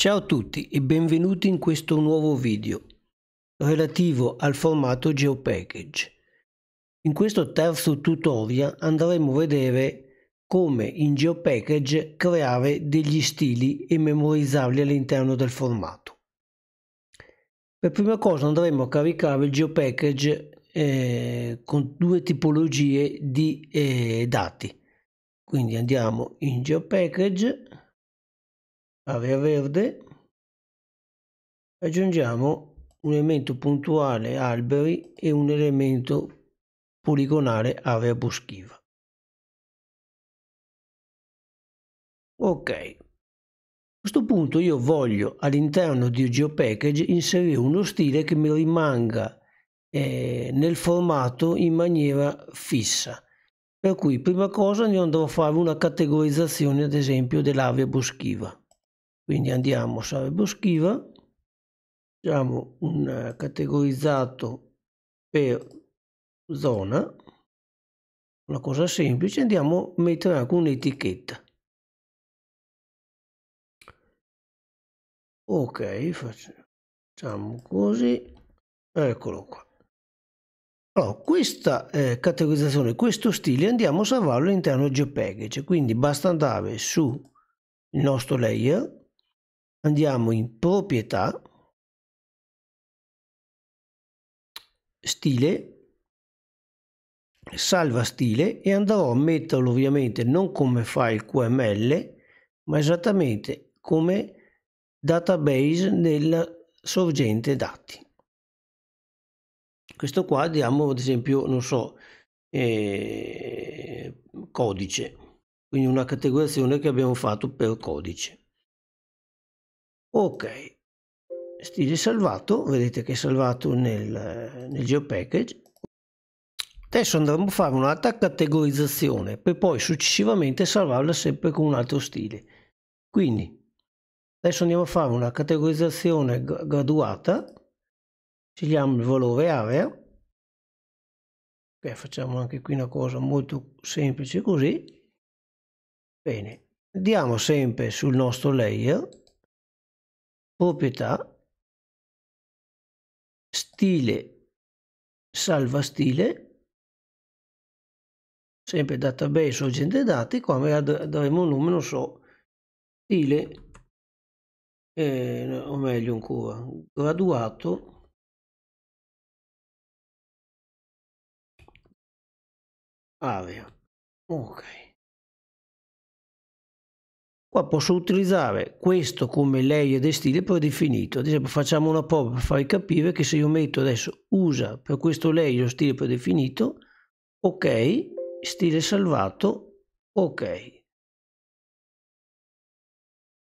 Ciao a tutti e benvenuti in questo nuovo video relativo al formato GeoPackage. In questo terzo tutorial andremo a vedere come in GeoPackage creare degli stili e memorizzarli all'interno del formato. Per prima cosa andremo a caricare il GeoPackage eh, con due tipologie di eh, dati. Quindi andiamo in GeoPackage avere verde aggiungiamo un elemento puntuale alberi e un elemento poligonale area boschiva ok a questo punto io voglio all'interno di GeoPackage inserire uno stile che mi rimanga eh, nel formato in maniera fissa per cui prima cosa ne andrò a fare una categorizzazione ad esempio dell'area boschiva quindi andiamo Save Boschiva, facciamo un eh, categorizzato per zona, una cosa semplice, andiamo a mettere anche un'etichetta. Ok, facciamo così, eccolo qua. Allora, questa eh, categorizzazione, questo stile, andiamo a salvarlo all'interno di cioè, quindi basta andare su il nostro layer, Andiamo in proprietà, stile, salva stile e andrò a metterlo ovviamente non come file QML, ma esattamente come database nel sorgente dati. Questo qua diamo ad esempio, non so, eh, codice, quindi una categorizzazione che abbiamo fatto per codice ok stile salvato vedete che è salvato nel, nel geopackage adesso andremo a fare un'altra categorizzazione per poi successivamente salvarla sempre con un altro stile quindi adesso andiamo a fare una categorizzazione graduata scegliamo il valore area Okay, facciamo anche qui una cosa molto semplice così bene andiamo sempre sul nostro layer proprietà, stile, salva stile, sempre database o gente dati, qua magari daremo un numero, non so, stile, eh, o meglio ancora, graduato, area. Ok. Qua posso utilizzare questo come layer di stile predefinito. Ad esempio facciamo una prova per farvi capire che se io metto adesso usa per questo layer lo stile predefinito, ok, stile salvato, ok.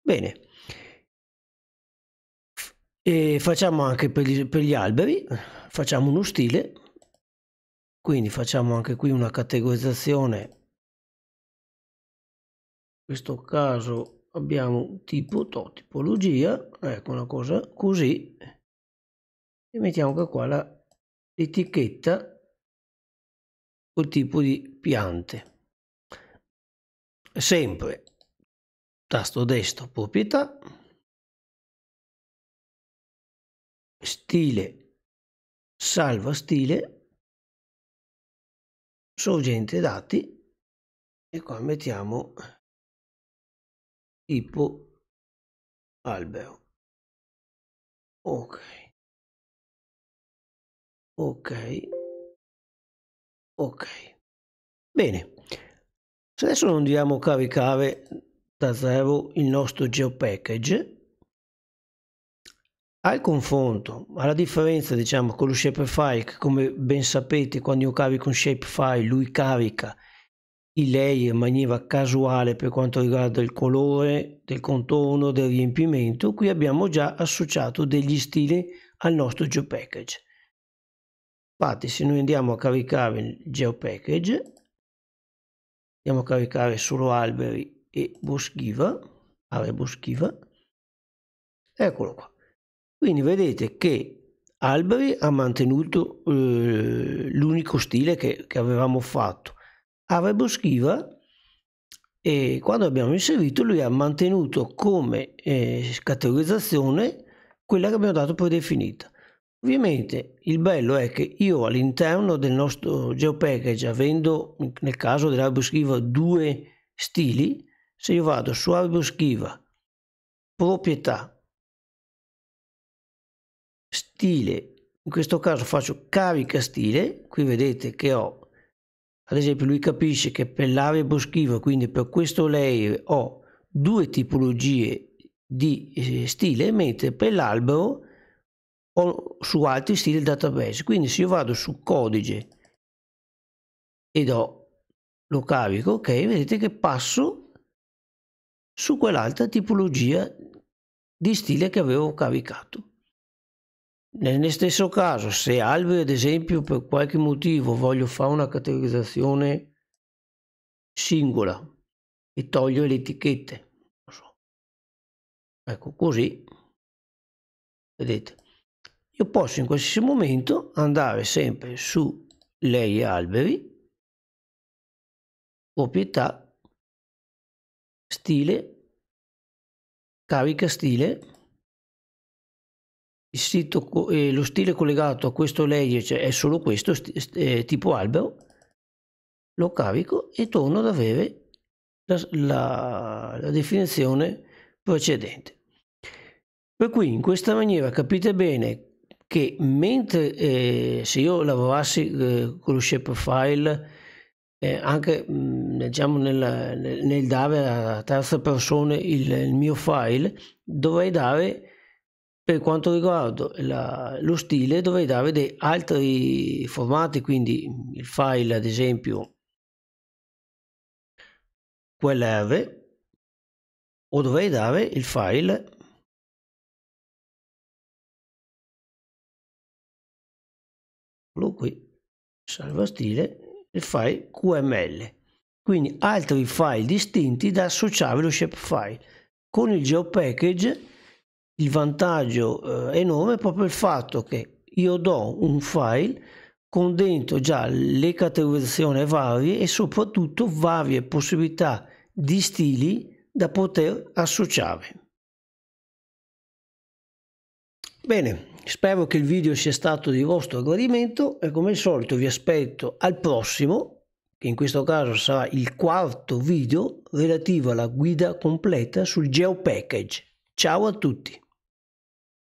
Bene. E facciamo anche per gli, per gli alberi, facciamo uno stile, quindi facciamo anche qui una categorizzazione questo caso abbiamo un tipo to, tipologia ecco una cosa così e mettiamo anche qua l'etichetta col tipo di piante sempre tasto destro proprietà stile salva stile sorgente dati e qua mettiamo tipo albero. Ok. Ok. Ok. Bene. Se adesso andiamo a caricare da zero il nostro GeoPackage, al confronto, alla differenza diciamo con lo Shapefile, che come ben sapete quando io carico un Shapefile lui carica lei in maniera casuale per quanto riguarda il colore, del contorno, del riempimento, qui abbiamo già associato degli stili al nostro GeoPackage. Infatti se noi andiamo a caricare il GeoPackage, andiamo a caricare solo alberi e boschiva, area boschiva, eccolo qua. Quindi vedete che alberi ha mantenuto eh, l'unico stile che, che avevamo fatto Avebo Schiva e quando abbiamo inserito lui ha mantenuto come eh, categorizzazione quella che abbiamo dato poi definita. Ovviamente il bello è che io all'interno del nostro GeoPackage, avendo nel caso dell'Arboschiva due stili, se io vado su Arboschiva, proprietà, stile, in questo caso faccio carica stile, qui vedete che ho ad esempio, lui capisce che per l'area boschiva, quindi per questo layer, ho due tipologie di eh, stile, mentre per l'albero ho su altri stili il database. Quindi se io vado su codice ed ho lo carico, ok, vedete che passo su quell'altra tipologia di stile che avevo caricato. Nel stesso caso, se alberi, ad esempio, per qualche motivo voglio fare una categorizzazione singola e toglio le etichette, so. ecco così, vedete, io posso in qualsiasi momento andare sempre su lei alberi, proprietà, stile, carica stile il sito, eh, lo stile collegato a questo layer cioè è solo questo eh, tipo albero lo carico e torno ad avere la, la, la definizione precedente per cui in questa maniera capite bene che mentre eh, se io lavorassi eh, con lo shapefile eh, anche mh, mm, diciamo nel, nel, dare a terza persona il, il mio file dovrei dare per quanto riguarda la, lo stile dovrei dare altri formati, quindi il file ad esempio QLR o dovrei dare il file eccolo qui salva stile il file QML quindi altri file distinti da associare allo shapefile con il geopackage il vantaggio eh, enorme è proprio il fatto che io do un file con dentro già le categorizzazioni varie e soprattutto varie possibilità di stili da poter associare. Bene, spero che il video sia stato di vostro gradimento e come al solito vi aspetto al prossimo, che in questo caso sarà il quarto video relativo alla guida completa sul Geo Package. Ciao a tutti!